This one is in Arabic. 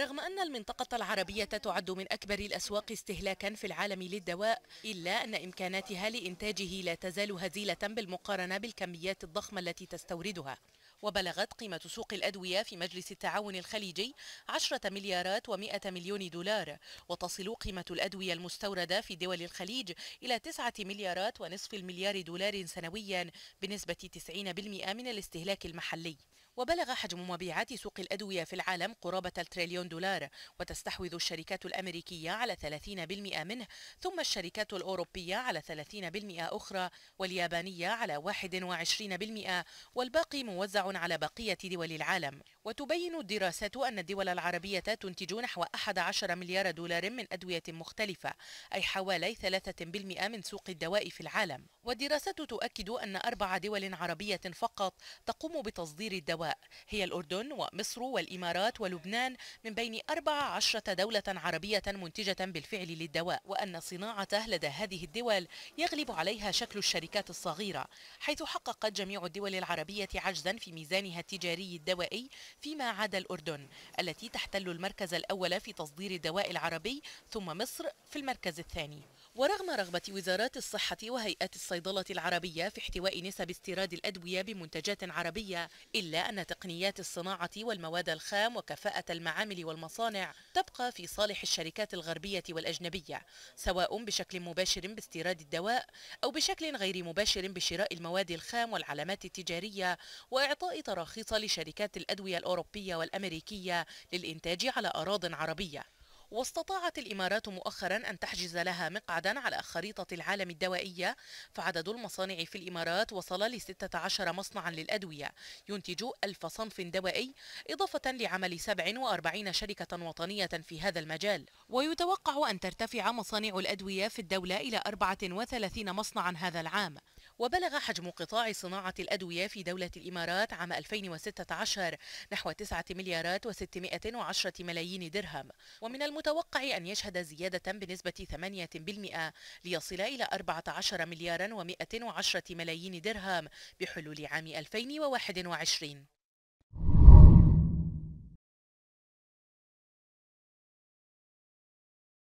رغم أن المنطقة العربية تعد من أكبر الأسواق استهلاكا في العالم للدواء إلا أن إمكاناتها لإنتاجه لا تزال هزيلة بالمقارنة بالكميات الضخمة التي تستوردها وبلغت قيمة سوق الأدوية في مجلس التعاون الخليجي 10 مليارات و100 مليون دولار وتصل قيمة الأدوية المستوردة في دول الخليج إلى 9 مليارات ونصف المليار دولار سنويا بنسبة 90% من الاستهلاك المحلي وبلغ حجم مبيعات سوق الأدوية في العالم قرابة التريليون دولار وتستحوذ الشركات الأمريكية على 30% منه ثم الشركات الأوروبية على 30% أخرى واليابانية على 21% والباقي موزع على بقية دول العالم وتبين الدراسات أن الدول العربية تنتج نحو 11 مليار دولار من أدوية مختلفة أي حوالي 3% من سوق الدواء في العالم والدراسات تؤكد أن أربع دول عربية فقط تقوم بتصدير الدواء السواء هي الأردن ومصر والإمارات ولبنان من بين 14 دولة عربية منتجة بالفعل للدواء وأن صناعته لدى هذه الدول يغلب عليها شكل الشركات الصغيرة حيث حققت جميع الدول العربية عجزا في ميزانها التجاري الدوائي فيما عدا الأردن التي تحتل المركز الأول في تصدير الدواء العربي ثم مصر في المركز الثاني ورغم رغبة وزارات الصحة وهيئات الصيدلة العربية في احتواء نسب استيراد الأدوية بمنتجات عربية إلا أن تقنيات الصناعة والمواد الخام وكفاءة المعامل والمصانع تبقى في صالح الشركات الغربية والأجنبية سواء بشكل مباشر باستيراد الدواء أو بشكل غير مباشر بشراء المواد الخام والعلامات التجارية وإعطاء تراخيص لشركات الأدوية الأوروبية والأمريكية للإنتاج على أراض عربية واستطاعت الإمارات مؤخرا أن تحجز لها مقعدا على خريطة العالم الدوائية فعدد المصانع في الإمارات وصل ل 16 مصنعا للأدوية ينتج ألف صنف دوائي إضافة لعمل 47 شركة وطنية في هذا المجال ويتوقع أن ترتفع مصانع الأدوية في الدولة إلى 34 مصنعا هذا العام وبلغ حجم قطاع صناعة الأدوية في دولة الإمارات عام 2016 نحو 9 مليارات و610 ملايين درهم ومن المتوقع أن يشهد زيادة بنسبة 8% ليصل إلى 14 مليارا و110 ملايين درهم بحلول عام 2021